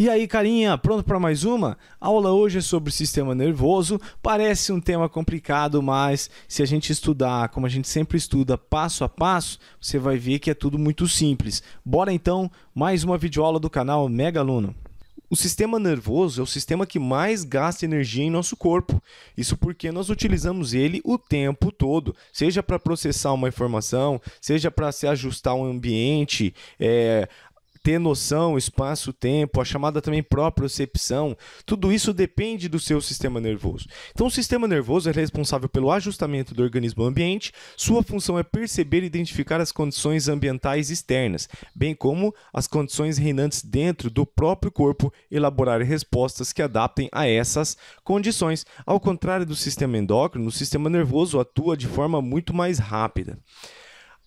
E aí, carinha, pronto para mais uma? A aula hoje é sobre o sistema nervoso. Parece um tema complicado, mas se a gente estudar, como a gente sempre estuda, passo a passo, você vai ver que é tudo muito simples. Bora então mais uma videoaula do canal Mega Aluno. O sistema nervoso é o sistema que mais gasta energia em nosso corpo. Isso porque nós utilizamos ele o tempo todo, seja para processar uma informação, seja para se ajustar ao ambiente, é, ter noção, espaço-tempo, a chamada também propriocepção, tudo isso depende do seu sistema nervoso. Então, o sistema nervoso é responsável pelo ajustamento do organismo ao ambiente, sua função é perceber e identificar as condições ambientais externas, bem como as condições reinantes dentro do próprio corpo, elaborar respostas que adaptem a essas condições. Ao contrário do sistema endócrino, o sistema nervoso atua de forma muito mais rápida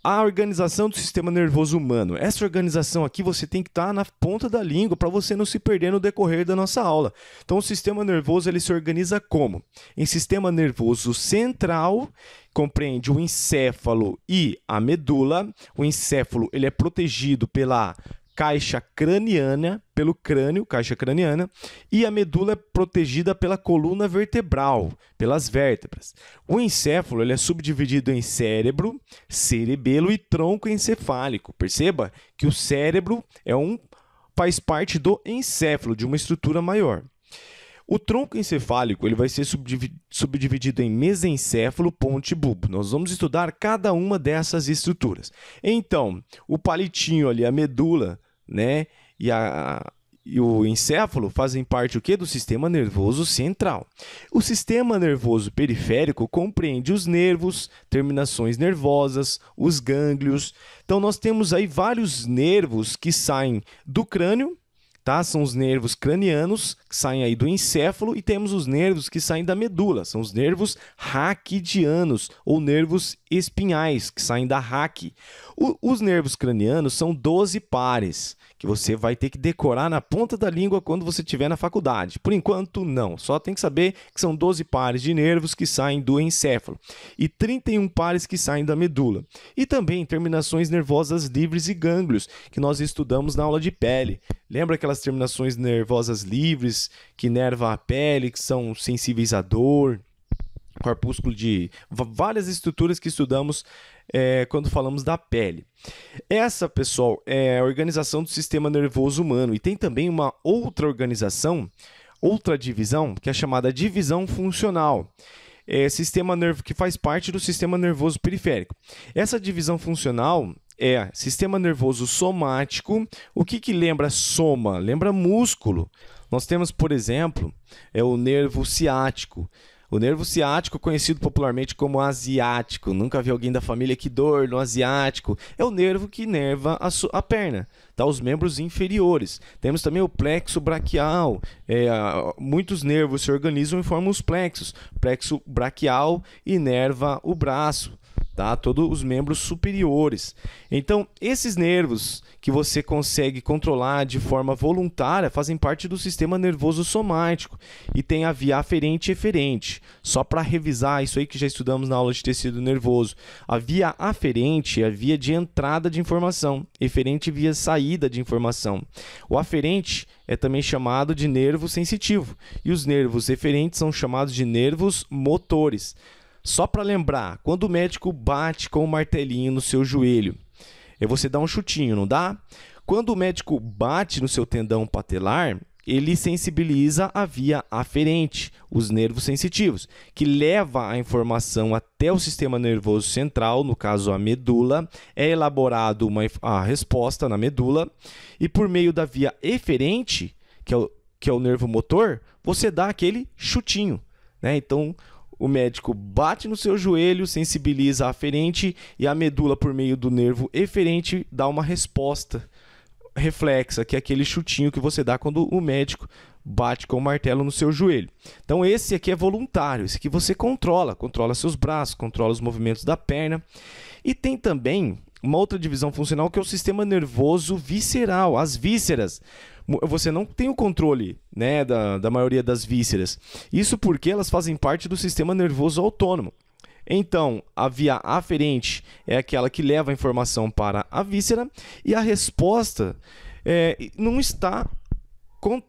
a organização do sistema nervoso humano. Essa organização aqui você tem que estar tá na ponta da língua para você não se perder no decorrer da nossa aula. Então, o sistema nervoso ele se organiza como? Em sistema nervoso central, compreende o encéfalo e a medula. O encéfalo ele é protegido pela caixa craniana, pelo crânio, caixa craniana, e a medula é protegida pela coluna vertebral, pelas vértebras. O encéfalo ele é subdividido em cérebro, cerebelo e tronco encefálico. Perceba que o cérebro é um faz parte do encéfalo, de uma estrutura maior. O tronco encefálico ele vai ser subdividido em mesencéfalo, ponte e bulbo. Nós vamos estudar cada uma dessas estruturas. Então, o palitinho ali, a medula, né, e, a, e o encéfalo fazem parte o do sistema nervoso central. O sistema nervoso periférico compreende os nervos, terminações nervosas, os gânglios. Então nós temos aí vários nervos que saem do crânio, tá? São os nervos cranianos que saem aí do encéfalo e temos os nervos que saem da medula, são os nervos raquidianos ou nervos espinhais que saem da raque. os nervos cranianos são 12 pares que você vai ter que decorar na ponta da língua quando você estiver na faculdade. Por enquanto, não. Só tem que saber que são 12 pares de nervos que saem do encéfalo e 31 pares que saem da medula. E também terminações nervosas livres e gânglios, que nós estudamos na aula de pele. Lembra aquelas terminações nervosas livres que nerva a pele, que são sensíveis à dor, corpúsculo de várias estruturas que estudamos é, quando falamos da pele. Essa, pessoal, é a organização do sistema nervoso humano e tem também uma outra organização, outra divisão, que é chamada divisão funcional. É, sistema nervo que faz parte do sistema nervoso periférico. Essa divisão funcional é sistema nervoso somático. O que, que lembra soma? Lembra músculo. Nós temos, por exemplo, é o nervo ciático. O nervo ciático, conhecido popularmente como asiático, nunca vi alguém da família que dor no asiático, é o nervo que nerva a, a perna, tá? os membros inferiores. Temos também o plexo braquial, é, muitos nervos se organizam e formam os plexos, plexo braquial inerva o braço tá? Todos os membros superiores. Então, esses nervos que você consegue controlar de forma voluntária fazem parte do sistema nervoso somático e tem a via aferente e eferente. Só para revisar isso aí que já estudamos na aula de tecido nervoso. A via aferente é a via de entrada de informação, eferente via saída de informação. O aferente é também chamado de nervo sensitivo e os nervos eferentes são chamados de nervos motores. Só para lembrar, quando o médico bate com o martelinho no seu joelho, é você dar um chutinho, não dá? Quando o médico bate no seu tendão patelar, ele sensibiliza a via aferente, os nervos sensitivos, que leva a informação até o sistema nervoso central, no caso a medula, é elaborado uma a resposta na medula e por meio da via eferente, que é o, que é o nervo motor, você dá aquele chutinho, né? Então, o médico bate no seu joelho, sensibiliza a aferente e a medula por meio do nervo eferente dá uma resposta reflexa, que é aquele chutinho que você dá quando o médico bate com o martelo no seu joelho. Então esse aqui é voluntário, esse que você controla, controla seus braços, controla os movimentos da perna. E tem também uma outra divisão funcional que é o sistema nervoso visceral, as vísceras você não tem o controle né, da, da maioria das vísceras. Isso porque elas fazem parte do sistema nervoso autônomo. Então, a via aferente é aquela que leva a informação para a víscera e a resposta é, não está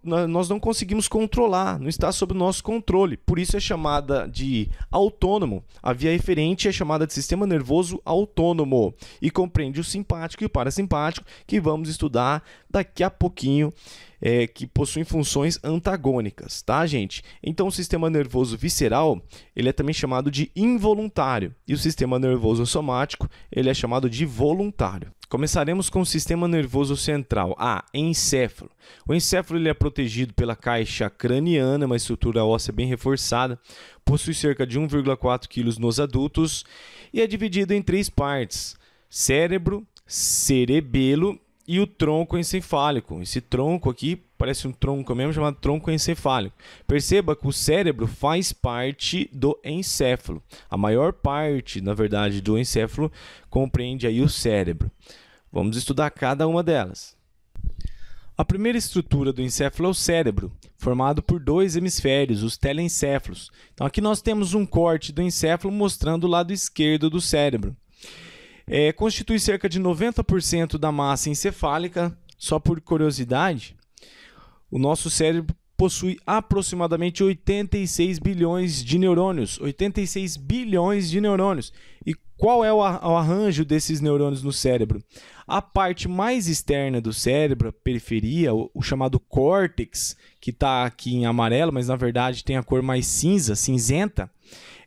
nós não conseguimos controlar, não está sob o nosso controle. Por isso é chamada de autônomo. A via referente é chamada de sistema nervoso autônomo e compreende o simpático e o parasimpático, que vamos estudar daqui a pouquinho é, que possuem funções antagônicas, tá, gente? Então, o sistema nervoso visceral ele é também chamado de involuntário e o sistema nervoso somático ele é chamado de voluntário. Começaremos com o sistema nervoso central, a ah, encéfalo. O encéfalo ele é protegido pela caixa craniana, uma estrutura óssea bem reforçada, possui cerca de 1,4 kg nos adultos e é dividido em três partes: cérebro, cerebelo e o tronco encefálico. Esse tronco aqui parece um tronco mesmo, chamado tronco encefálico. Perceba que o cérebro faz parte do encéfalo. A maior parte, na verdade, do encéfalo compreende aí o cérebro. Vamos estudar cada uma delas. A primeira estrutura do encéfalo é o cérebro, formado por dois hemisférios, os telencéfalos. Então aqui nós temos um corte do encéfalo mostrando o lado esquerdo do cérebro é, constitui cerca de 90% da massa encefálica. Só por curiosidade, o nosso cérebro possui aproximadamente 86 bilhões de neurônios. 86 bilhões de neurônios. E qual é o arranjo desses neurônios no cérebro? A parte mais externa do cérebro, a periferia, o chamado córtex, que está aqui em amarelo, mas na verdade tem a cor mais cinza, cinzenta,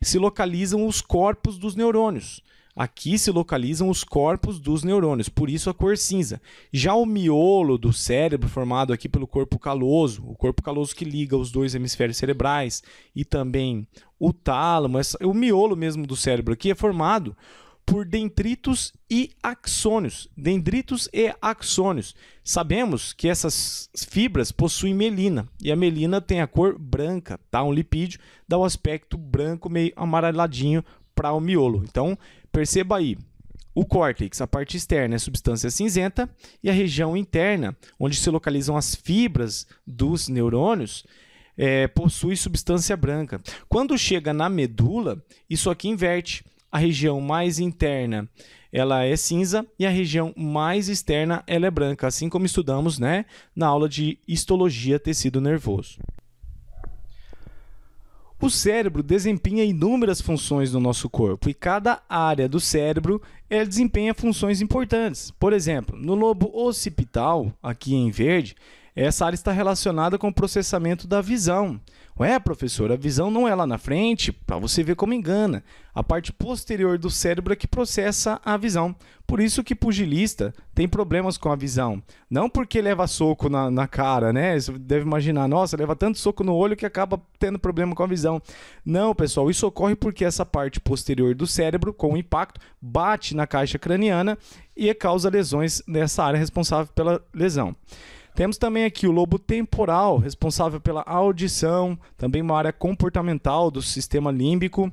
se localizam os corpos dos neurônios. Aqui se localizam os corpos dos neurônios, por isso a cor cinza. Já o miolo do cérebro, formado aqui pelo corpo caloso, o corpo caloso que liga os dois hemisférios cerebrais e também o tálamo, o miolo mesmo do cérebro aqui é formado por dendritos e axônios. Dendritos e axônios. Sabemos que essas fibras possuem melina e a melina tem a cor branca, tá? Um lipídio dá o um aspecto branco meio amareladinho para o miolo. Então, Perceba aí, o córtex, a parte externa, é substância cinzenta e a região interna, onde se localizam as fibras dos neurônios, é, possui substância branca. Quando chega na medula, isso aqui inverte. A região mais interna ela é cinza e a região mais externa ela é branca, assim como estudamos né, na aula de histologia tecido nervoso. O cérebro desempenha inúmeras funções no nosso corpo e cada área do cérebro ela desempenha funções importantes. Por exemplo, no lobo occipital, aqui em verde, essa área está relacionada com o processamento da visão. Ué, professor, a visão não é lá na frente, para você ver como engana. A parte posterior do cérebro é que processa a visão. Por isso que pugilista tem problemas com a visão. Não porque leva soco na, na cara, né? Você deve imaginar, nossa, leva tanto soco no olho que acaba tendo problema com a visão. Não, pessoal, isso ocorre porque essa parte posterior do cérebro, com o impacto, bate na caixa craniana e causa lesões nessa área responsável pela lesão. Temos também aqui o lobo temporal, responsável pela audição, também uma área comportamental do sistema límbico.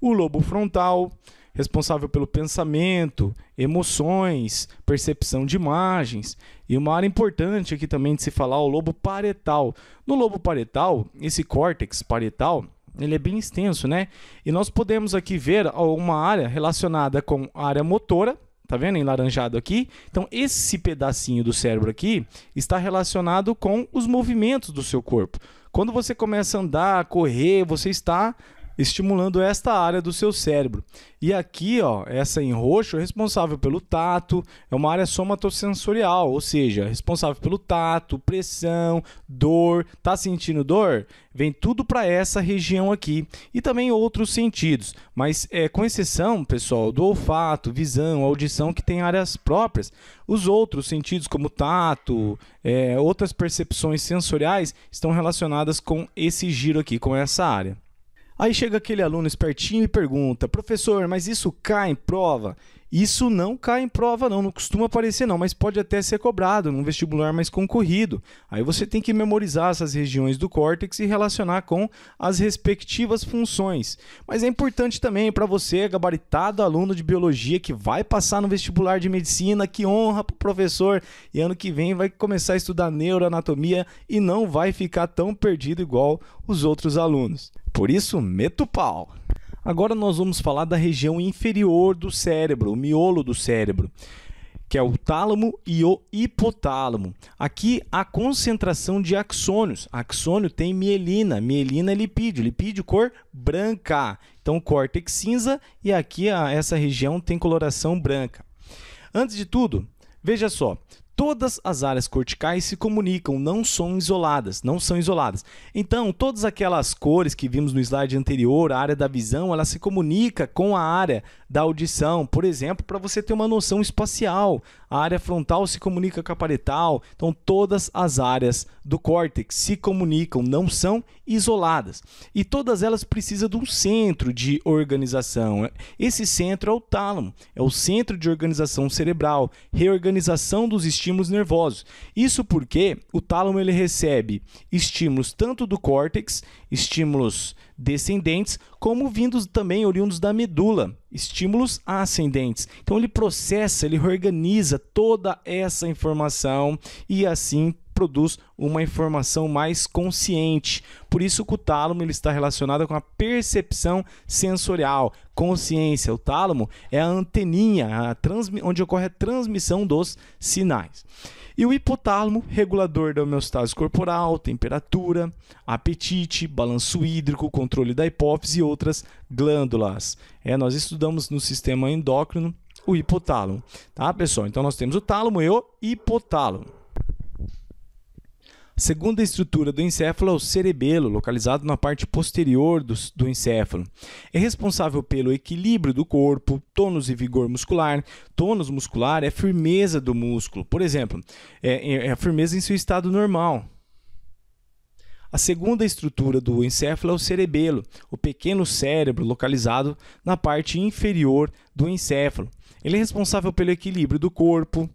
O lobo frontal, responsável pelo pensamento, emoções, percepção de imagens. E uma área importante aqui também de se falar, o lobo paretal. No lobo paretal, esse córtex paretal, ele é bem extenso, né? E nós podemos aqui ver uma área relacionada com a área motora, tá vendo? Enlaranjado aqui. Então, esse pedacinho do cérebro aqui está relacionado com os movimentos do seu corpo. Quando você começa a andar, correr, você está estimulando esta área do seu cérebro. E aqui, ó, essa em roxo é responsável pelo tato, é uma área somatosensorial, ou seja, responsável pelo tato, pressão, dor. Tá sentindo dor? Vem tudo para essa região aqui e também outros sentidos, mas é com exceção, pessoal, do olfato, visão, audição que tem áreas próprias. Os outros sentidos, como tato, é, outras percepções sensoriais, estão relacionadas com esse giro aqui, com essa área. Aí chega aquele aluno espertinho e pergunta: professor, mas isso cai em prova? Isso não cai em prova, não, não costuma aparecer, não, mas pode até ser cobrado num vestibular mais concorrido. Aí você tem que memorizar essas regiões do córtex e relacionar com as respectivas funções. Mas é importante também para você, gabaritado aluno de biologia, que vai passar no vestibular de medicina, que honra para o professor, e ano que vem vai começar a estudar neuroanatomia e não vai ficar tão perdido igual os outros alunos. Por isso, meto pau! Agora nós vamos falar da região inferior do cérebro, o miolo do cérebro, que é o tálamo e o hipotálamo. Aqui a concentração de axônios. Axônio tem mielina, mielina é lipídio, lipídio cor branca. Então córtex cinza e aqui a, ah, essa região tem coloração branca. Antes de tudo, veja só, Todas as áreas corticais se comunicam, não são isoladas, não são isoladas. Então, todas aquelas cores que vimos no slide anterior, a área da visão, ela se comunica com a área da audição, por exemplo, para você ter uma noção espacial a área frontal se comunica com a parietal. Então, todas as áreas do córtex se comunicam, não são isoladas. E todas elas precisam de um centro de organização. Esse centro é o tálamo, é o centro de organização cerebral, reorganização dos estímulos nervosos. Isso porque o tálamo ele recebe estímulos tanto do córtex, estímulos descendentes, como vindos também oriundos da medula, estímulos ascendentes. Então ele processa, ele organiza toda essa informação e assim produz uma informação mais consciente. Por isso o tálamo ele está relacionado com a percepção sensorial, consciência. O tálamo é a anteninha, a onde ocorre a transmissão dos sinais. E o hipotálamo, regulador da homeostase corporal, temperatura, apetite, balanço hídrico, controle da hipófise e outras glândulas. É, nós estudamos no sistema endócrino o hipotálamo, tá, pessoal? Então nós temos o tálamo e o hipotálamo. Segunda estrutura do encéfalo é o cerebelo, localizado na parte posterior do, do encéfalo. É responsável pelo equilíbrio do corpo, tônus e vigor muscular. Tônus muscular é a firmeza do músculo, por exemplo, é, é, é a firmeza em seu estado normal. A segunda estrutura do encéfalo é o cerebelo, o pequeno cérebro localizado na parte inferior do encéfalo. Ele é responsável pelo equilíbrio do corpo,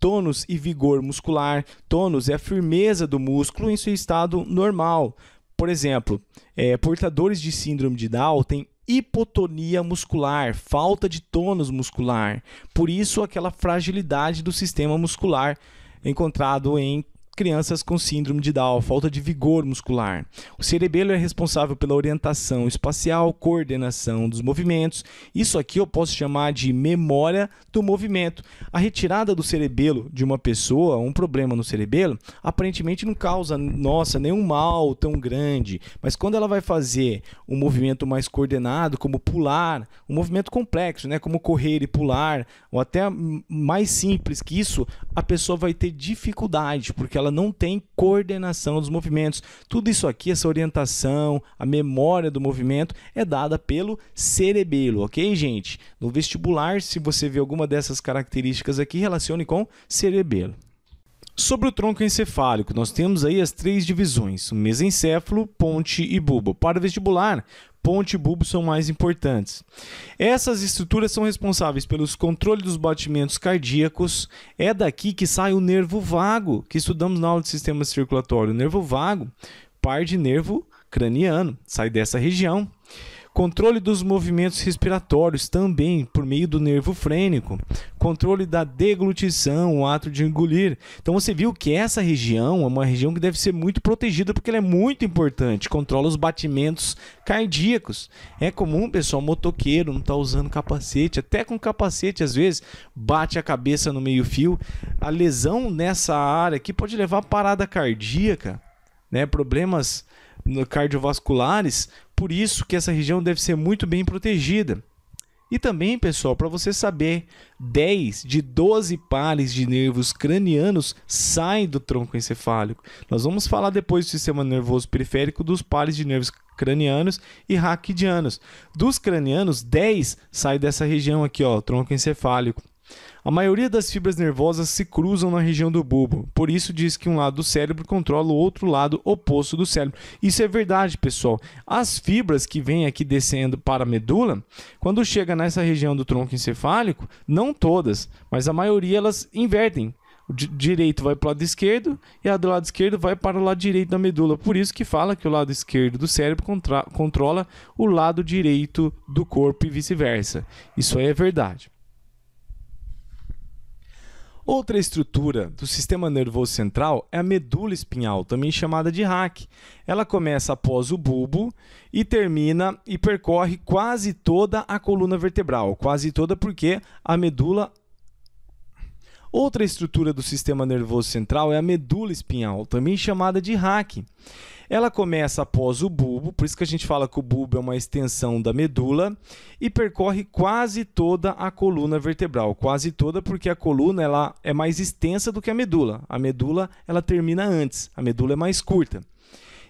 Tônus e vigor muscular. Tônus é a firmeza do músculo em seu estado normal. Por exemplo, é, portadores de síndrome de Down têm hipotonia muscular, falta de tônus muscular. Por isso, aquela fragilidade do sistema muscular encontrado em crianças com síndrome de Down, falta de vigor muscular. O cerebelo é responsável pela orientação espacial, coordenação dos movimentos. Isso aqui eu posso chamar de memória do movimento. A retirada do cerebelo de uma pessoa, um problema no cerebelo, aparentemente não causa, nossa, nenhum mal tão grande. Mas quando ela vai fazer um movimento mais coordenado, como pular, um movimento complexo, né, como correr e pular, ou até mais simples que isso, a pessoa vai ter dificuldade, porque ela ela não tem coordenação dos movimentos. Tudo isso aqui, essa orientação, a memória do movimento, é dada pelo cerebelo, ok, gente? No vestibular, se você vê alguma dessas características aqui, relacione com cerebelo. Sobre o tronco encefálico, nós temos aí as três divisões: mesencéfalo, ponte e bulbo. Para vestibular, ponte e bulbo são mais importantes. Essas estruturas são responsáveis pelos controle dos batimentos cardíacos. É daqui que sai o nervo vago, que estudamos na aula de sistema circulatório. O nervo vago, par de nervo craniano, sai dessa região controle dos movimentos respiratórios também por meio do nervo frênico, controle da deglutição, o ato de engolir. Então você viu que essa região é uma região que deve ser muito protegida porque ela é muito importante, controla os batimentos cardíacos. É comum, pessoal, motoqueiro não tá usando capacete, até com capacete às vezes bate a cabeça no meio-fio. A lesão nessa área aqui pode levar a parada cardíaca, né? Problemas cardiovasculares, por isso que essa região deve ser muito bem protegida. E também, pessoal, para você saber, 10 de 12 pares de nervos cranianos saem do tronco encefálico. Nós vamos falar depois do sistema nervoso periférico dos pares de nervos cranianos e raquidianos. Dos cranianos, 10 saem dessa região aqui, ó, tronco encefálico. A maioria das fibras nervosas se cruzam na região do bulbo, por isso diz que um lado do cérebro controla o outro lado oposto do cérebro. Isso é verdade, pessoal. As fibras que vêm aqui descendo para a medula, quando chega nessa região do tronco encefálico, não todas, mas a maioria elas invertem. O direito vai para o lado esquerdo e a do lado esquerdo vai para o lado direito da medula. Por isso que fala que o lado esquerdo do cérebro controla o lado direito do corpo e vice-versa. Isso aí é verdade. Outra estrutura do sistema nervoso central é a medula espinhal, também chamada de rack. Ela começa após o bulbo e termina e percorre quase toda a coluna vertebral, quase toda porque a medula Outra estrutura do sistema nervoso central é a medula espinhal, também chamada de raque. Ela começa após o bulbo, por isso que a gente fala que o bulbo é uma extensão da medula e percorre quase toda a coluna vertebral, quase toda porque a coluna ela é mais extensa do que a medula. A medula ela termina antes, a medula é mais curta.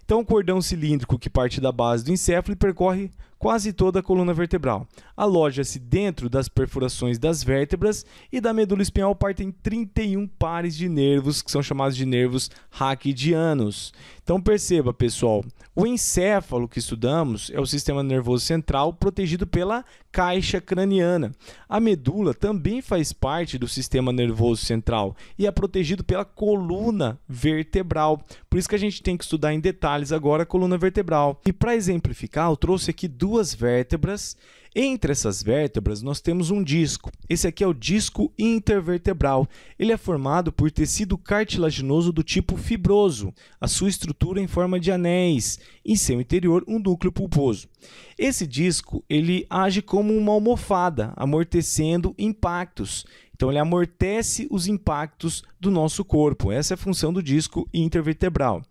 Então, o cordão cilíndrico que parte da base do encéfalo e percorre quase toda a coluna vertebral. Aloja-se dentro das perfurações das vértebras e da medula espinhal partem 31 pares de nervos, que são chamados de nervos raquidianos. Então perceba, pessoal, o encéfalo que estudamos é o sistema nervoso central protegido pela caixa craniana. A medula também faz parte do sistema nervoso central e é protegido pela coluna vertebral. Por isso que a gente tem que estudar em detalhes agora a coluna vertebral. E para exemplificar, eu trouxe aqui duas vértebras entre essas vértebras, nós temos um disco. Esse aqui é o disco intervertebral. Ele é formado por tecido cartilaginoso do tipo fibroso, a sua estrutura em forma de anéis, em seu interior um núcleo pulposo. Esse disco ele age como uma almofada, amortecendo impactos. Então ele amortece os impactos do nosso corpo. Essa é a função do disco intervertebral.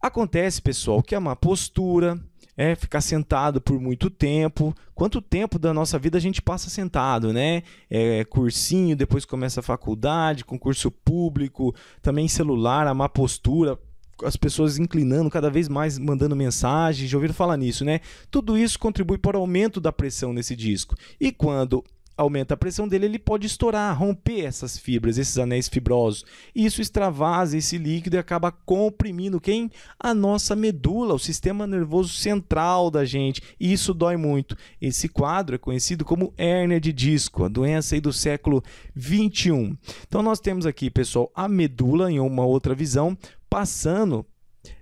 Acontece, pessoal, que a má postura, é ficar sentado por muito tempo. Quanto tempo da nossa vida a gente passa sentado, né? É, é cursinho, depois começa a faculdade, concurso público, também celular, a má postura, as pessoas inclinando cada vez mais, mandando mensagens, já ouviram falar nisso, né? Tudo isso contribui para o aumento da pressão nesse disco. E quando aumenta a pressão dele, ele pode estourar, romper essas fibras, esses anéis fibrosos. Isso extravasa esse líquido e acaba comprimindo quem? A nossa medula, o sistema nervoso central da gente. E isso dói muito. Esse quadro é conhecido como hérnia de disco, a doença aí do século 21. Então nós temos aqui, pessoal, a medula em uma outra visão passando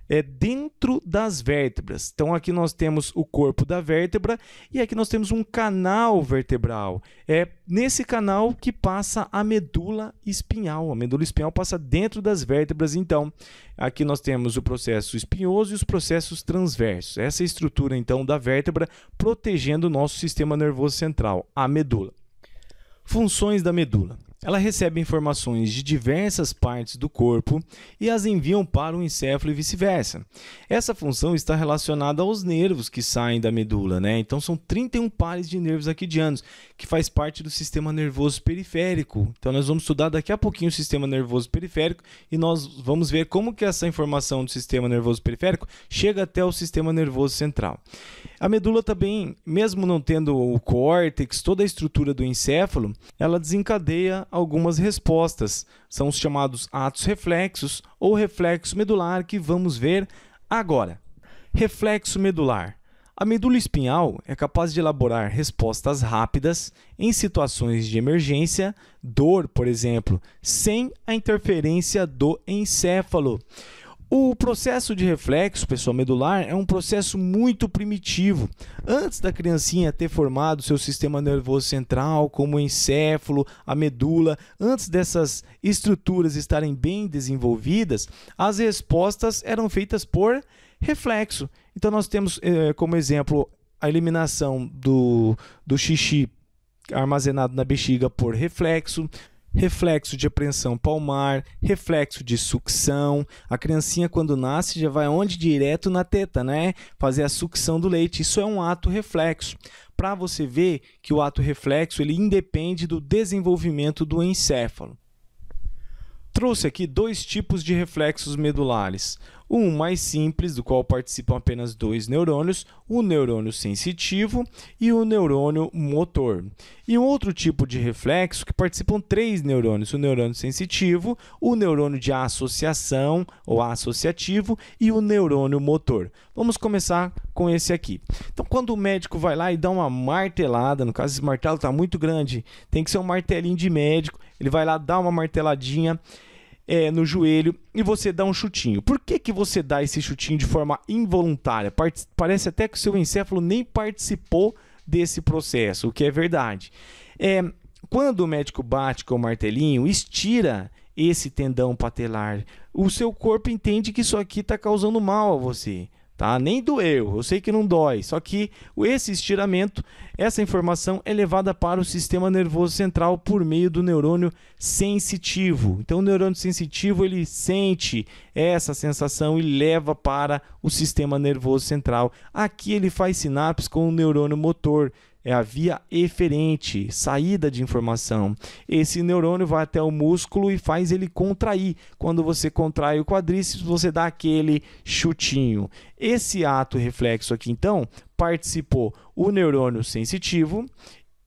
é, dentro das vértebras. Então aqui nós temos o corpo da vértebra e aqui nós temos um canal vertebral. É nesse canal que passa a medula espinhal. A medula espinhal passa dentro das vértebras, então. Aqui nós temos o processo espinhoso e os processos transversos. Essa é estrutura então da vértebra protegendo o nosso sistema nervoso central, a medula. Funções da medula. Ela recebe informações de diversas partes do corpo e as enviam para o encéfalo e vice-versa. Essa função está relacionada aos nervos que saem da medula, né? Então são 31 pares de nervos aquidianos, que faz parte do sistema nervoso periférico. Então nós vamos estudar daqui a pouquinho o sistema nervoso periférico e nós vamos ver como que essa informação do sistema nervoso periférico chega até o sistema nervoso central. A medula também, mesmo não tendo o córtex, toda a estrutura do encéfalo, ela desencadeia algumas respostas. São os chamados atos reflexos ou reflexo medular que vamos ver agora. Reflexo medular. A medula espinhal é capaz de elaborar respostas rápidas em situações de emergência, dor, por exemplo, sem a interferência do encéfalo. O processo de reflexo, pessoal, medular é um processo muito primitivo. Antes da criancinha ter formado seu sistema nervoso central, como o encéfalo, a medula, antes dessas estruturas estarem bem desenvolvidas, as respostas eram feitas por reflexo. Então, nós temos eh, como exemplo a eliminação do, do xixi armazenado na bexiga por reflexo reflexo de apreensão palmar, reflexo de sucção. A criancinha quando nasce já vai onde direto na teta, né? Fazer a sucção do leite. Isso é um ato reflexo. Para você ver que o ato reflexo ele independe do desenvolvimento do encéfalo. Trouxe aqui dois tipos de reflexos medulares um mais simples, do qual participam apenas dois neurônios, o neurônio sensitivo e o neurônio motor. E um outro tipo de reflexo que participam três neurônios: o neurônio sensitivo, o neurônio de associação ou associativo e o neurônio motor. Vamos começar com esse aqui. Então, quando o médico vai lá e dá uma martelada, no caso esse martelo está muito grande, tem que ser um martelinho de médico, ele vai lá dar uma marteladinha é, no joelho e você dá um chutinho. Por que, que você dá esse chutinho de forma involuntária? parece até que o seu encéfalo nem participou desse processo, o que é verdade. É, quando o médico bate com o martelinho, estira esse tendão patelar. O seu corpo entende que isso aqui está causando mal a você tá? Nem doeu, eu sei que não dói, só que esse estiramento, essa informação é levada para o sistema nervoso central por meio do neurônio sensitivo. Então o neurônio sensitivo, ele sente essa sensação e leva para o sistema nervoso central. Aqui ele faz sinapse com o neurônio motor, é a via eferente, saída de informação. Esse neurônio vai até o músculo e faz ele contrair. Quando você contrai o quadríceps, você dá aquele chutinho. Esse ato reflexo aqui, então, participou o neurônio sensitivo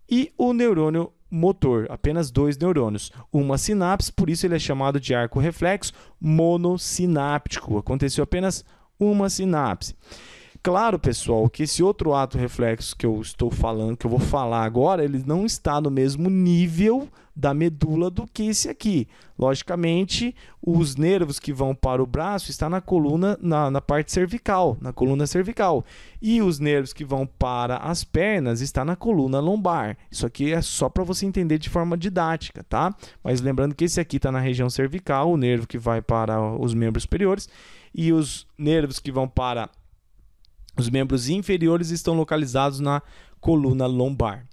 e o neurônio motor, apenas dois neurônios, uma sinapse, por isso ele é chamado de arco reflexo monossináptico. Aconteceu apenas uma sinapse. Claro, pessoal, que esse outro ato reflexo que eu estou falando, que eu vou falar agora, ele não está no mesmo nível da medula do que esse aqui. Logicamente, os nervos que vão para o braço estão na coluna, na, na parte cervical, na coluna cervical. E os nervos que vão para as pernas está na coluna lombar. Isso aqui é só para você entender de forma didática, tá? Mas lembrando que esse aqui está na região cervical, o nervo que vai para os membros superiores, e os nervos que vão para os membros inferiores estão localizados na coluna lombar.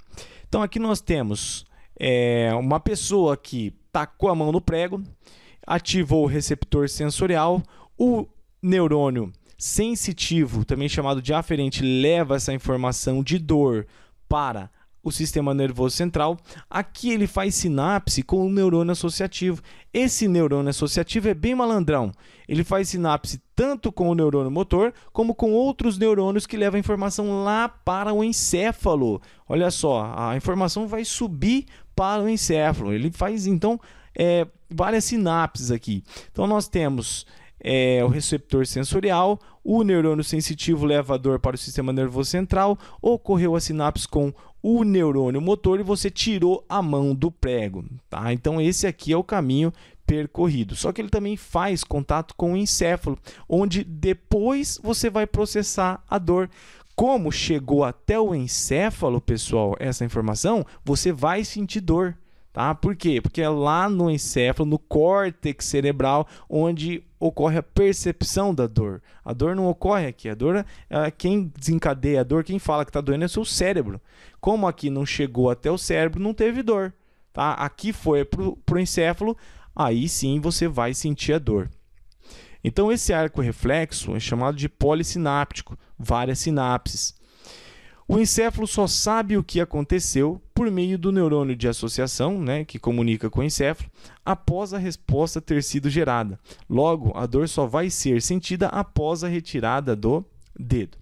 Então aqui nós temos é, uma pessoa que tacou a mão no prego, ativou o receptor sensorial, o neurônio sensitivo, também chamado de aferente, leva essa informação de dor para o sistema nervoso central. Aqui ele faz sinapse com o neurônio associativo. Esse neurônio associativo é bem malandrão. Ele faz sinapse tanto com o neurônio motor como com outros neurônios que levam a informação lá para o encéfalo. Olha só, a informação vai subir para o encéfalo. Ele faz então é, várias sinapses aqui. Então nós temos é, o receptor sensorial, o neurônio sensitivo leva a dor para o sistema nervoso central, ocorreu a sinapse com o neurônio motor e você tirou a mão do prego. Tá? Então, esse aqui é o caminho percorrido. Só que ele também faz contato com o encéfalo, onde depois você vai processar a dor. Como chegou até o encéfalo, pessoal, essa informação, você vai sentir dor. Tá? Por quê? Porque é lá no encéfalo, no córtex cerebral, onde ocorre a percepção da dor. A dor não ocorre aqui. A dor, é, é quem desencadeia a dor, quem fala que está doendo é o seu cérebro. Como aqui não chegou até o cérebro, não teve dor. Tá? Aqui foi para o encéfalo, aí sim você vai sentir a dor. Então, esse arco reflexo é chamado de polissináptico, várias sinapses. O encéfalo só sabe o que aconteceu por meio do neurônio de associação, né, que comunica com o encéfalo, após a resposta ter sido gerada. Logo, a dor só vai ser sentida após a retirada do dedo.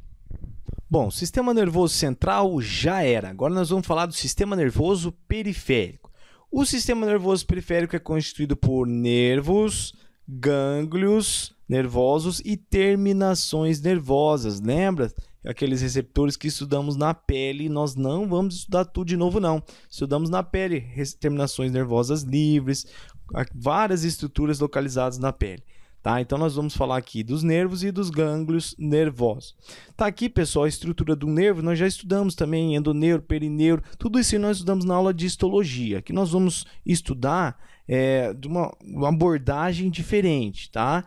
Bom, sistema nervoso central já era. Agora nós vamos falar do sistema nervoso periférico. O sistema nervoso periférico é constituído por nervos, gânglios nervosos e terminações nervosas. Lembra? aqueles receptores que estudamos na pele, nós não vamos estudar tudo de novo, não. Estudamos na pele terminações nervosas livres, várias estruturas localizadas na pele. Tá? Então, nós vamos falar aqui dos nervos e dos gânglios nervosos. Tá aqui, pessoal, a estrutura do nervo, nós já estudamos também endoneuro, perineuro, tudo isso nós estudamos na aula de histologia, que nós vamos estudar é, de uma, uma abordagem diferente, tá?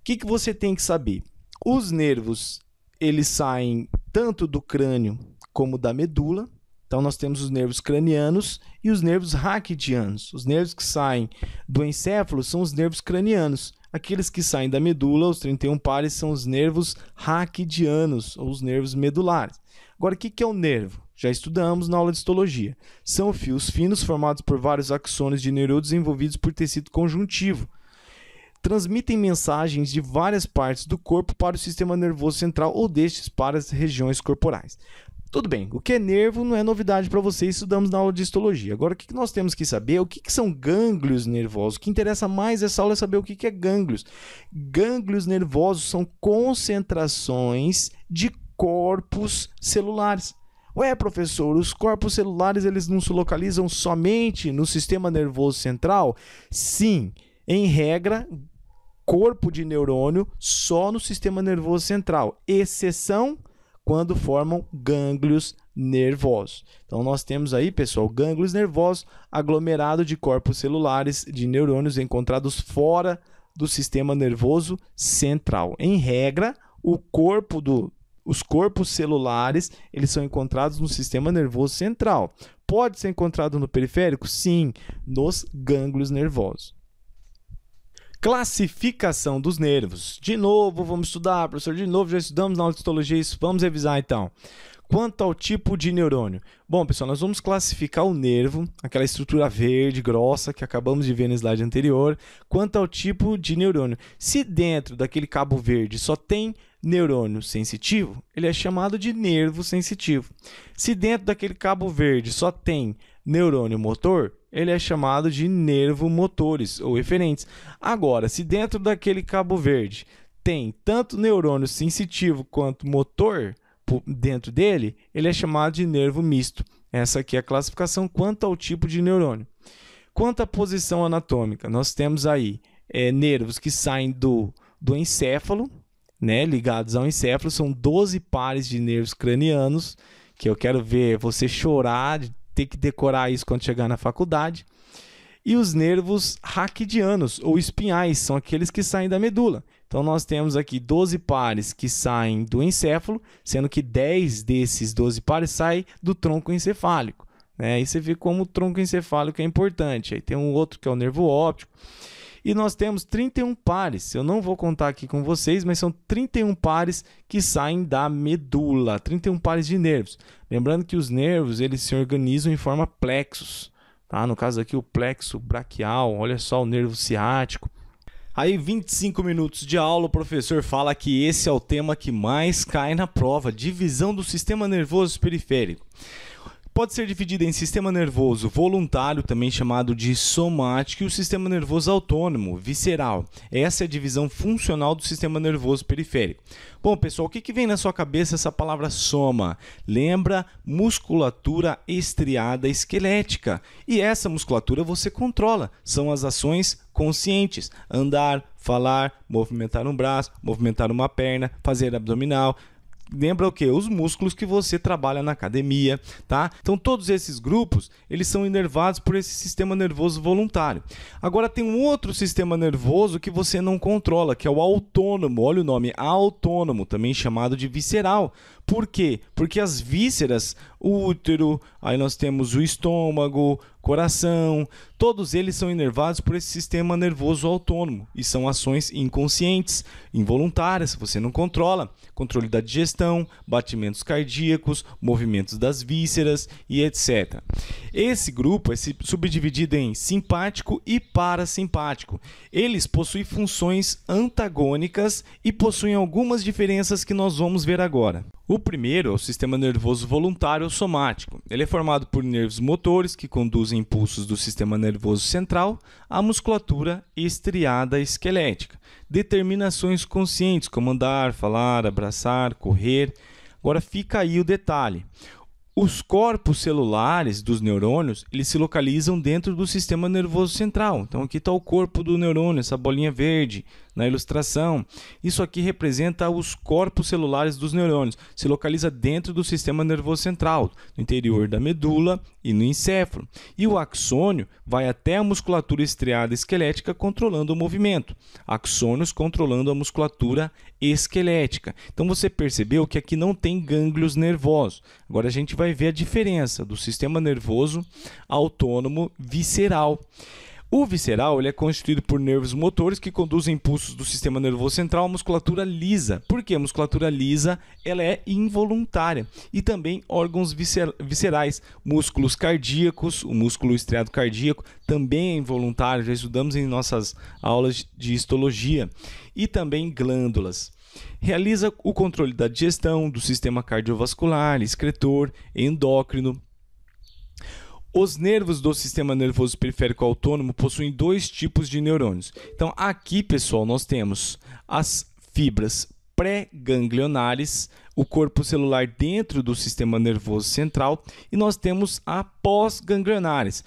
O que, que você tem que saber? Os nervos eles saem tanto do crânio como da medula. Então, nós temos os nervos cranianos e os nervos raquidianos. Os nervos que saem do encéfalo são os nervos cranianos. Aqueles que saem da medula, os 31 pares, são os nervos raquidianos, ou os nervos medulares. Agora, o que é o nervo? Já estudamos na aula de histologia. São fios finos formados por vários axônios de neurônios envolvidos por tecido conjuntivo, transmitem mensagens de várias partes do corpo para o sistema nervoso central ou destes para as regiões corporais. Tudo bem, o que é nervo não é novidade para vocês, estudamos na aula de histologia. Agora, o que nós temos que saber? O que são gânglios nervosos? O que interessa mais essa aula é saber o que é gânglios. Gânglios nervosos são concentrações de corpos celulares. Ué, professor, os corpos celulares eles não se localizam somente no sistema nervoso central? Sim, em regra, corpo de neurônio só no sistema nervoso central, exceção quando formam gânglios nervosos. Então nós temos aí, pessoal, gânglios nervosos, aglomerado de corpos celulares de neurônios encontrados fora do sistema nervoso central. Em regra, o corpo do os corpos celulares, eles são encontrados no sistema nervoso central. Pode ser encontrado no periférico? Sim, nos gânglios nervosos classificação dos nervos. De novo, vamos estudar, professor, de novo, já estudamos na histologia isso, vamos revisar então. Quanto ao tipo de neurônio. Bom, pessoal, nós vamos classificar o nervo, aquela estrutura verde, grossa, que acabamos de ver no slide anterior, quanto ao tipo de neurônio. Se dentro daquele cabo verde só tem neurônio sensitivo, ele é chamado de nervo sensitivo. Se dentro daquele cabo verde só tem neurônio motor, ele é chamado de nervo motores ou eferentes. Agora, se dentro daquele cabo verde tem tanto neurônio sensitivo quanto motor dentro dele, ele é chamado de nervo misto. Essa aqui é a classificação quanto ao tipo de neurônio. Quanto à posição anatômica, nós temos aí é, nervos que saem do, do encéfalo, né, ligados ao encéfalo, são 12 pares de nervos cranianos, que eu quero ver você chorar de ter que decorar isso quando chegar na faculdade. E os nervos raquidianos ou espinhais são aqueles que saem da medula. Então nós temos aqui 12 pares que saem do encéfalo, sendo que 10 desses 12 pares saem do tronco encefálico. Né? Aí você vê como o tronco encefálico é importante. Aí tem um outro que é o nervo óptico. E nós temos 31 pares. Eu não vou contar aqui com vocês, mas são 31 pares que saem da medula, 31 pares de nervos. Lembrando que os nervos, eles se organizam em forma plexos, tá? No caso aqui o plexo braquial, olha só o nervo ciático. Aí, 25 minutos de aula, o professor fala que esse é o tema que mais cai na prova: divisão do sistema nervoso periférico pode ser dividida em sistema nervoso voluntário, também chamado de somático, e o sistema nervoso autônomo, visceral. Essa é a divisão funcional do sistema nervoso periférico. Bom, pessoal, o que, que vem na sua cabeça essa palavra soma? Lembra musculatura estriada esquelética. E essa musculatura você controla, são as ações conscientes: andar, falar, movimentar um braço, movimentar uma perna, fazer abdominal, lembra o que? Os músculos que você trabalha na academia, tá? Então todos esses grupos, eles são inervados por esse sistema nervoso voluntário. Agora tem um outro sistema nervoso que você não controla, que é o autônomo. Olha o nome, autônomo, também chamado de visceral. Por quê? Porque as vísceras, o útero, aí nós temos o estômago, coração, todos eles são inervados por esse sistema nervoso autônomo e são ações inconscientes, involuntárias, você não controla. Controle da digestão, batimentos cardíacos, movimentos das vísceras e etc. Esse grupo é subdividido em simpático e parasimpático. Eles possuem funções antagônicas e possuem algumas diferenças que nós vamos ver agora. O primeiro é o sistema nervoso voluntário ou somático. Ele é formado por nervos motores que conduzem impulsos do sistema nervoso central à musculatura estriada esquelética. Determinações conscientes, como andar, falar, abraçar, correr. Agora fica aí o detalhe. Os corpos celulares dos neurônios, eles se localizam dentro do sistema nervoso central. Então aqui está o corpo do neurônio, essa bolinha verde, na ilustração. Isso aqui representa os corpos celulares dos neurônios. Se localiza dentro do sistema nervoso central, no interior da medula e no encéfalo. E o axônio vai até a musculatura estriada esquelética controlando o movimento. Axônios controlando a musculatura esquelética. Então você percebeu que aqui não tem gânglios nervosos. Agora a gente vai ver a diferença do sistema nervoso autônomo visceral. O visceral ele é constituído por nervos motores que conduzem impulsos do sistema nervoso central à musculatura lisa. Por que a musculatura lisa ela é involuntária? E também órgãos viscerais, músculos cardíacos, o músculo estriado cardíaco também é involuntário, já estudamos em nossas aulas de histologia. E também glândulas. Realiza o controle da digestão, do sistema cardiovascular, excretor, endócrino, os nervos do sistema nervoso periférico autônomo possuem dois tipos de neurônios. Então, aqui, pessoal, nós temos as fibras pré-ganglionares, o corpo celular dentro do sistema nervoso central, e nós temos a pós-ganglionares,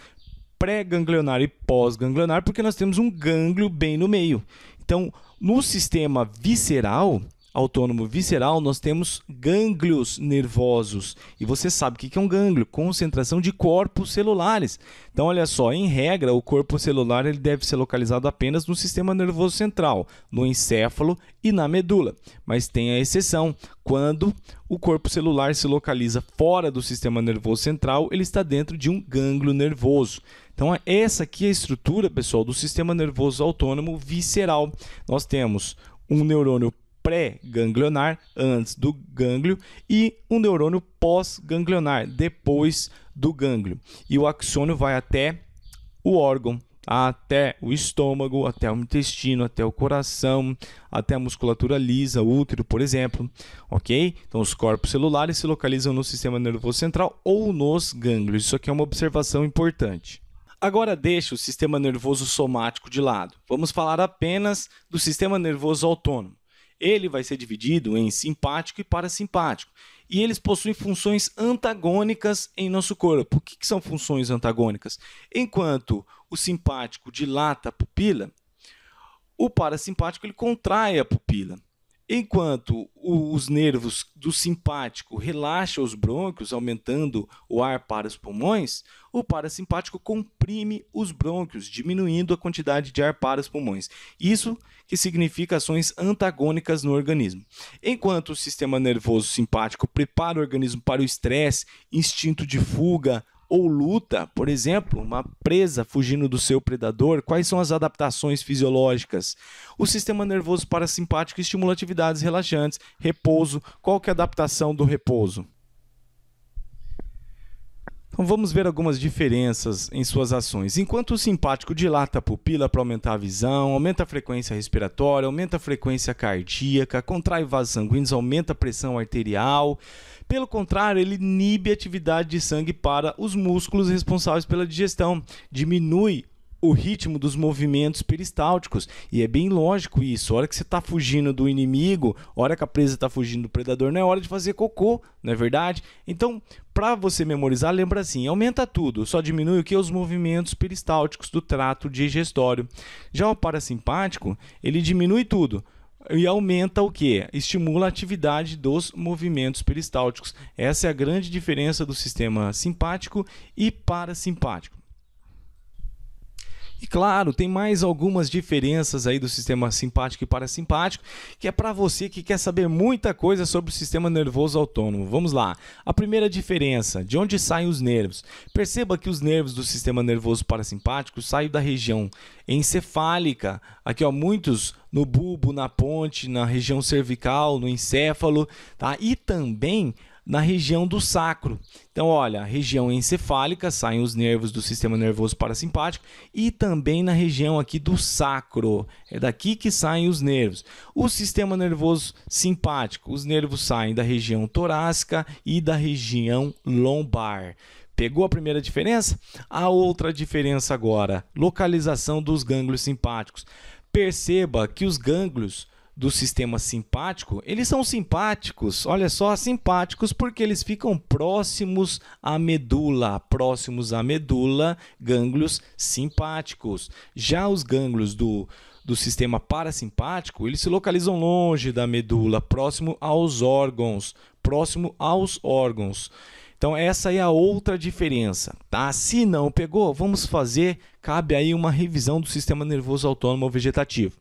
pré-ganglionar e pós-ganglionar, porque nós temos um gânglio bem no meio. Então, no sistema visceral, autônomo visceral, nós temos gânglios nervosos. E você sabe o que é um gânglio? Concentração de corpos celulares. Então, olha só, em regra, o corpo celular ele deve ser localizado apenas no sistema nervoso central, no encéfalo e na medula. Mas tem a exceção. Quando o corpo celular se localiza fora do sistema nervoso central, ele está dentro de um gânglio nervoso. Então, essa aqui é a estrutura, pessoal, do sistema nervoso autônomo visceral. Nós temos um neurônio pré-ganglionar, antes do gânglio, e um neurônio pós-ganglionar, depois do gânglio. E o axônio vai até o órgão, até o estômago, até o intestino, até o coração, até a musculatura lisa, útero, por exemplo, ok? Então, os corpos celulares se localizam no sistema nervoso central ou nos gânglios. Isso aqui é uma observação importante. Agora deixa o sistema nervoso somático de lado. Vamos falar apenas do sistema nervoso autônomo. Ele vai ser dividido em simpático e parasimpático. E eles possuem funções antagônicas em nosso corpo. O que, que são funções antagônicas? Enquanto o simpático dilata a pupila, o parasimpático ele contrai a pupila. Enquanto os nervos do simpático relaxam os brônquios, aumentando o ar para os pulmões, o parasimpático comprime os brônquios, diminuindo a quantidade de ar para os pulmões. Isso que significa ações antagônicas no organismo. Enquanto o sistema nervoso simpático prepara o organismo para o estresse, instinto de fuga, ou luta, por exemplo, uma presa fugindo do seu predador, quais são as adaptações fisiológicas? O sistema nervoso parasimpático estimula atividades relaxantes, repouso, qual que é a adaptação do repouso? Vamos ver algumas diferenças em suas ações. Enquanto o simpático dilata a pupila para aumentar a visão, aumenta a frequência respiratória, aumenta a frequência cardíaca, contrai vasos sanguíneos, aumenta a pressão arterial. Pelo contrário, ele inibe a atividade de sangue para os músculos responsáveis pela digestão, diminui o ritmo dos movimentos peristálticos. E é bem lógico isso. A hora que você está fugindo do inimigo, a hora que a presa está fugindo do predador, não é hora de fazer cocô, não é verdade? Então, para você memorizar, lembra assim: aumenta tudo, só diminui o que? Os movimentos peristálticos do trato digestório. Já o parasimpático, ele diminui tudo e aumenta o que? Estimula a atividade dos movimentos peristálticos. Essa é a grande diferença do sistema simpático e parasimpático. E claro, tem mais algumas diferenças aí do sistema simpático e parasimpático, que é para você que quer saber muita coisa sobre o sistema nervoso autônomo. Vamos lá. A primeira diferença, de onde saem os nervos? Perceba que os nervos do sistema nervoso parasimpático saem da região encefálica. Aqui, ó, muitos no bulbo, na ponte, na região cervical, no encéfalo, tá? E também na região do sacro. Então, olha, região encefálica, saem os nervos do sistema nervoso parasimpático e também na região aqui do sacro. É daqui que saem os nervos. O sistema nervoso simpático, os nervos saem da região torácica e da região lombar. Pegou a primeira diferença? A outra diferença agora, localização dos gânglios simpáticos. Perceba que os gânglios do sistema simpático, eles são simpáticos, olha só, simpáticos porque eles ficam próximos à medula, próximos à medula, gânglios simpáticos. Já os gânglios do, do sistema parasimpático, eles se localizam longe da medula, próximo aos órgãos, próximo aos órgãos. Então essa é a outra diferença, tá? Se não pegou, vamos fazer, cabe aí uma revisão do sistema nervoso autônomo vegetativo.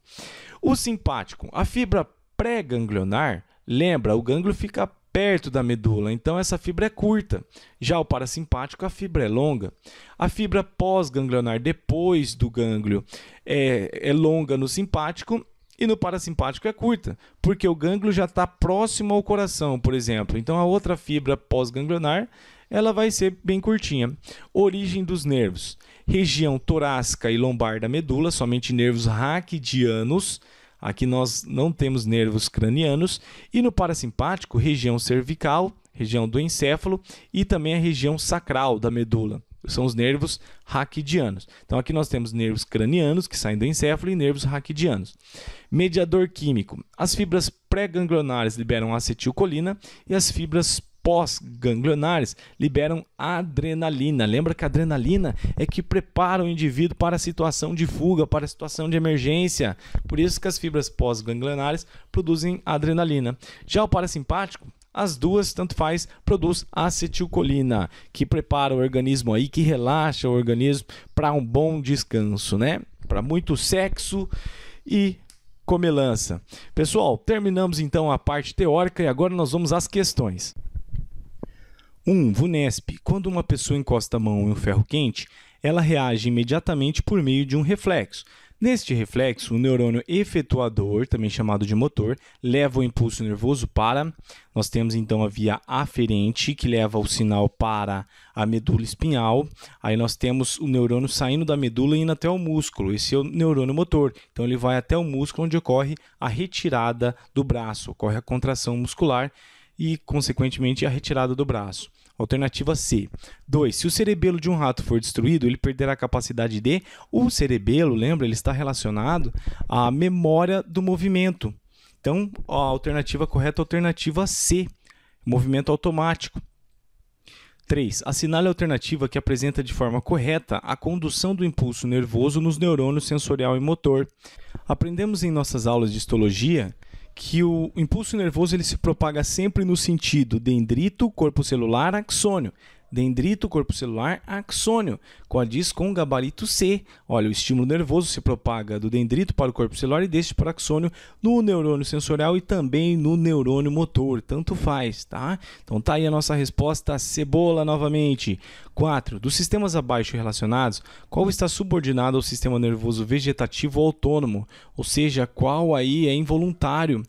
O simpático, a fibra pré-ganglionar, lembra, o gânglio fica perto da medula, então essa fibra é curta. Já o parasimpático, a fibra é longa. A fibra pós-ganglionar, depois do gânglio, é, é longa no simpático e no parasimpático é curta, porque o gânglio já está próximo ao coração, por exemplo. Então a outra fibra pós-ganglionar ela vai ser bem curtinha. Origem dos nervos: região torácica e lombar da medula, somente nervos raquidianos. Aqui nós não temos nervos cranianos. E no parasimpático, região cervical, região do encéfalo e também a região sacral da medula. São os nervos raquidianos. Então aqui nós temos nervos cranianos que saem do encéfalo e nervos raquidianos. Mediador químico. As fibras pré-ganglionares liberam acetilcolina e as fibras pós-ganglionares liberam adrenalina. Lembra que a adrenalina é que prepara o indivíduo para a situação de fuga, para a situação de emergência. Por isso que as fibras pós-ganglionares produzem adrenalina. Já o parasimpático as duas, tanto faz, produz acetilcolina, que prepara o organismo aí, que relaxa o organismo para um bom descanso, né? Para muito sexo e comelança. Pessoal, terminamos então a parte teórica e agora nós vamos às questões. 1. Um, Vunesp. Quando uma pessoa encosta a mão em um ferro quente, ela reage imediatamente por meio de um reflexo. Neste reflexo, o neurônio efetuador, também chamado de motor, leva o impulso nervoso para. Nós temos então a via aferente, que leva o sinal para a medula espinhal. Aí nós temos o neurônio saindo da medula e indo até o músculo. Esse é o neurônio motor. Então ele vai até o músculo, onde ocorre a retirada do braço, ocorre a contração muscular e, consequentemente, a retirada do braço. Alternativa C. 2. Se o cerebelo de um rato for destruído, ele perderá a capacidade de. O cerebelo, lembra, ele está relacionado à memória do movimento. Então, a alternativa correta é a alternativa C. Movimento automático. 3. Assinale a alternativa que apresenta de forma correta a condução do impulso nervoso nos neurônios sensorial e motor. Aprendemos em nossas aulas de histologia que o impulso nervoso ele se propaga sempre no sentido dendrito, corpo celular, axônio dendrito, corpo celular, axônio, condiz com gabarito C. Olha, o estímulo nervoso se propaga do dendrito para o corpo celular e deste para o axônio no neurônio sensorial e também no neurônio motor, tanto faz, tá? Então tá aí a nossa resposta cebola novamente. 4. Dos sistemas abaixo relacionados, qual está subordinado ao sistema nervoso vegetativo autônomo? Ou seja, qual aí é involuntário?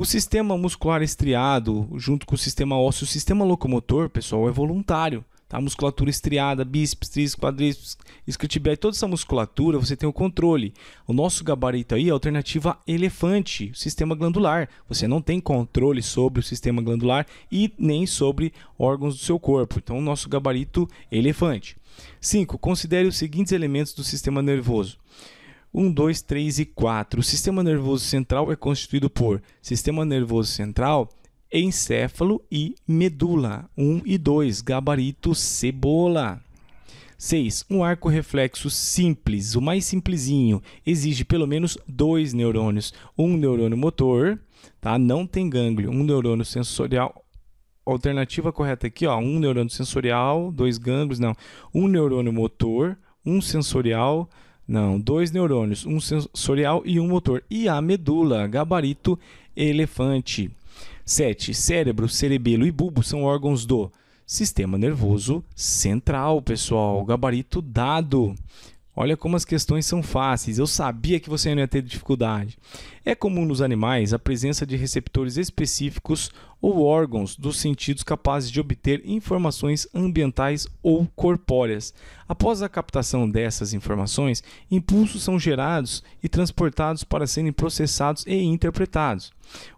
O sistema muscular estriado, junto com o sistema ósseo, o sistema locomotor, pessoal, é voluntário. Tá? A musculatura estriada, bíceps, tríceps, quadríceps, isquiotibiais, toda essa musculatura você tem o controle. O nosso gabarito aí é a alternativa elefante, sistema glandular. Você não tem controle sobre o sistema glandular e nem sobre órgãos do seu corpo. Então, o nosso gabarito elefante. 5. Considere os seguintes elementos do sistema nervoso. 1, 2, 3 e 4. O sistema nervoso central é constituído por sistema nervoso central, encéfalo e medula. 1 e 2, gabarito cebola. 6. Um arco reflexo simples, o mais simplesinho, exige pelo menos dois neurônios. Um neurônio motor, tá? não tem gânglio, um neurônio sensorial. Alternativa correta aqui, ó, um neurônio sensorial, dois gânglios, não. Um neurônio motor, um sensorial, não, dois neurônios, um sensorial e um motor. E a medula, gabarito, elefante. 7. Cérebro, cerebelo e bulbo são órgãos do sistema nervoso central, pessoal. Gabarito dado. Olha como as questões são fáceis. Eu sabia que você não ia ter dificuldade. É comum nos animais a presença de receptores específicos ou órgãos dos sentidos capazes de obter informações ambientais ou corpóreas. Após a captação dessas informações, impulsos são gerados e transportados para serem processados e interpretados.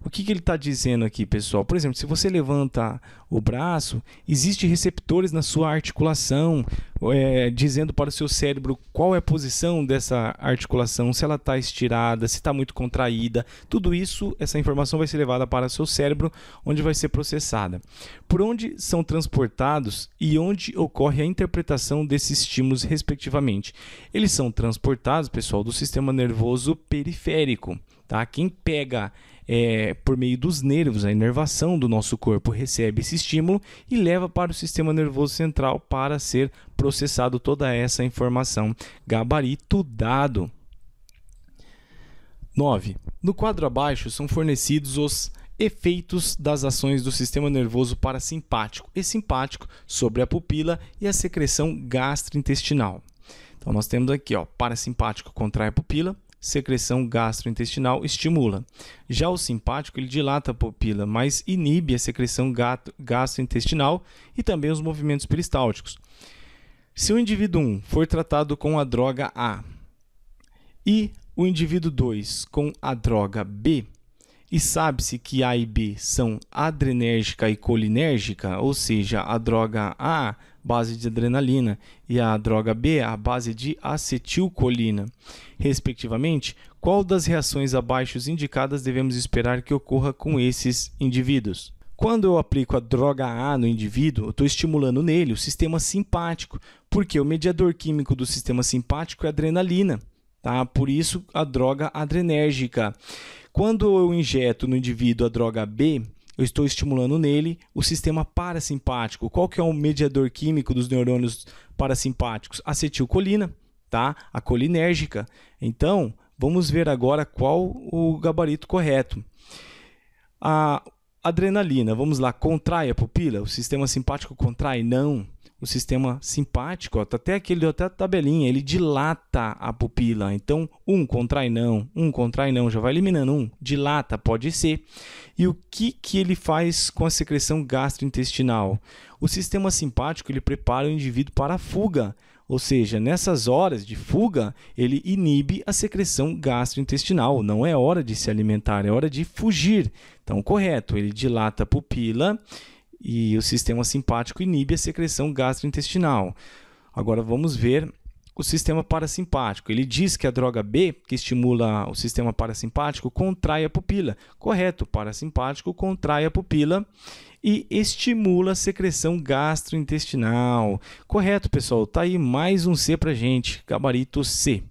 O que, que ele está dizendo aqui, pessoal? Por exemplo, se você levanta o braço, existem receptores na sua articulação, é, dizendo para o seu cérebro qual é a posição dessa articulação, se ela está estirada, se está muito contraída. Tudo isso, essa informação vai ser levada para o seu cérebro, onde vai ser processada, por onde são transportados e onde ocorre a interpretação desses estímulos, respectivamente. Eles são transportados, pessoal, do sistema nervoso periférico. Tá? Quem pega é, por meio dos nervos, a inervação do nosso corpo recebe esse estímulo e leva para o sistema nervoso central para ser processado toda essa informação. Gabarito dado. 9. No quadro abaixo são fornecidos os efeitos das ações do sistema nervoso parasimpático e simpático sobre a pupila e a secreção gastrointestinal. Então nós temos aqui, ó, parasimpático contrai a pupila, secreção gastrointestinal estimula. Já o simpático, ele dilata a pupila, mas inibe a secreção gastrointestinal e também os movimentos peristálticos. Se o indivíduo 1 for tratado com a droga A e o indivíduo 2 com a droga B, e sabe-se que A e B são adrenérgica e colinérgica, ou seja, a droga A, base de adrenalina, e a droga B, a base de acetilcolina, respectivamente. Qual das reações abaixo indicadas devemos esperar que ocorra com esses indivíduos? Quando eu aplico a droga A no indivíduo, eu estou estimulando nele o sistema simpático, porque o mediador químico do sistema simpático é adrenalina. Tá? Por isso, a droga adrenérgica. Quando eu injeto no indivíduo a droga B, eu estou estimulando nele o sistema parasimpático. Qual que é o mediador químico dos neurônios parasimpáticos? Acetilcolina, tá? A colinérgica. Então, vamos ver agora qual o gabarito correto. A adrenalina, vamos lá, contrai a pupila? O sistema simpático contrai? Não o sistema simpático, ó, tá até aquele até a tabelinha, ele dilata a pupila. Então, um contrai não, um contrai não, já vai eliminando um, dilata, pode ser. E o que que ele faz com a secreção gastrointestinal? O sistema simpático, ele prepara o indivíduo para a fuga. Ou seja, nessas horas de fuga, ele inibe a secreção gastrointestinal. Não é hora de se alimentar, é hora de fugir. Então, correto, ele dilata a pupila e o sistema simpático inibe a secreção gastrointestinal. Agora vamos ver o sistema parasimpático. Ele diz que a droga B, que estimula o sistema parasimpático, contrai a pupila. Correto, o parasimpático contrai a pupila e estimula a secreção gastrointestinal. Correto, pessoal. Tá aí mais um C para gente, gabarito C.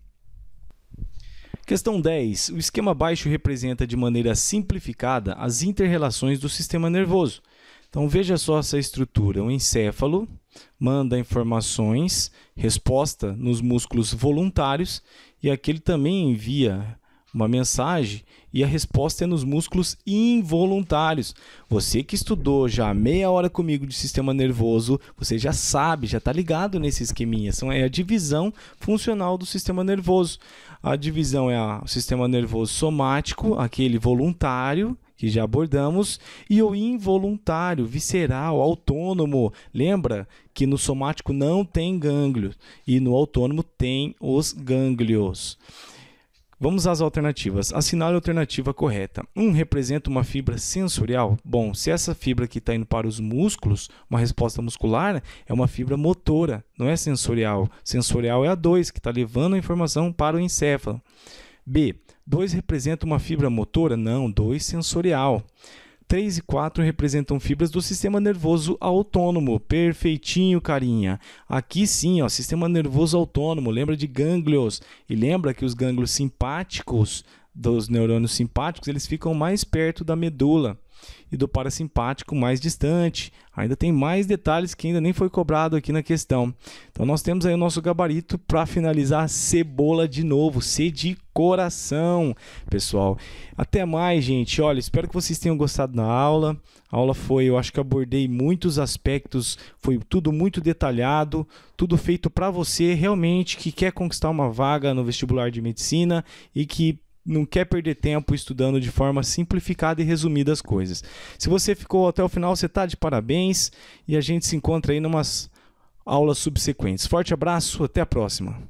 Questão 10. O esquema abaixo representa de maneira simplificada as interrelações do sistema nervoso. Então veja só essa estrutura: o encéfalo manda informações, resposta nos músculos voluntários e aqui ele também envia uma mensagem e a resposta é nos músculos involuntários. Você que estudou já meia hora comigo de sistema nervoso, você já sabe, já está ligado nesse esqueminha. São, é a divisão funcional do sistema nervoso. A divisão é a, o sistema nervoso somático, aquele voluntário, que já abordamos, e o involuntário, visceral, autônomo. Lembra que no somático não tem gânglio e no autônomo tem os gânglios. Vamos às alternativas. Assinale a alternativa correta. 1 um, representa uma fibra sensorial. Bom, se essa fibra que está indo para os músculos, uma resposta muscular, é uma fibra motora, não é sensorial. Sensorial é a 2, que está levando a informação para o encéfalo. B 2 representa uma fibra motora? Não, 2 sensorial. 3 e 4 representam fibras do sistema nervoso autônomo. Perfeitinho, carinha. Aqui sim, ó, sistema nervoso autônomo. Lembra de gânglios. E lembra que os gânglios simpáticos, dos neurônios simpáticos, eles ficam mais perto da medula. E do parasimpático mais distante. Ainda tem mais detalhes que ainda nem foi cobrado aqui na questão. Então nós temos aí o nosso gabarito para finalizar cebola de novo, C de coração, pessoal. Até mais, gente. Olha, espero que vocês tenham gostado da aula. A aula foi, eu acho que abordei muitos aspectos, foi tudo muito detalhado, tudo feito para você realmente que quer conquistar uma vaga no vestibular de medicina e que não quer perder tempo estudando de forma simplificada e resumida as coisas. Se você ficou até o final, você está de parabéns e a gente se encontra aí numas aulas subsequentes. Forte abraço, até a próxima.